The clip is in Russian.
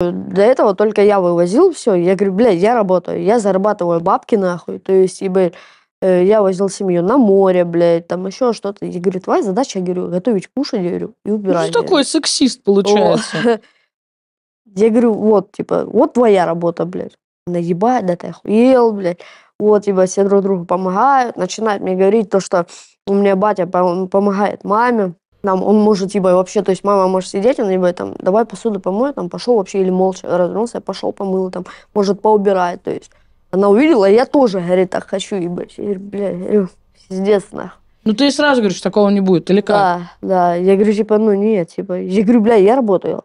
До этого только я вывозил все. Я говорю, блядь, я работаю, я зарабатываю бабки нахуй. То есть, ибо э, я возил семью на море, блядь, там еще что-то. И говорю, твоя задача, я говорю, готовить, кушать, я говорю, и убирать. Ну, ты такой сексист, получается. Я говорю, вот, типа, вот твоя работа, блядь. Наебать, да ты охуел, блядь. Вот, типа, все друг другу помогают. Начинают мне говорить то, что у меня батя помогает маме. Там он может, типа, вообще, то есть мама может сидеть, он, либо там, давай посуду помою, там, пошел вообще, или молча развернулся, пошел, помыл, там, может, поубирает, то есть. Она увидела, я тоже, говорит, так хочу, и, бля, пиздец, нахуй. Ну, ты сразу говоришь, такого не будет, или как? Да, да, я говорю, типа, ну, нет, типа, я говорю, бля, я работаю.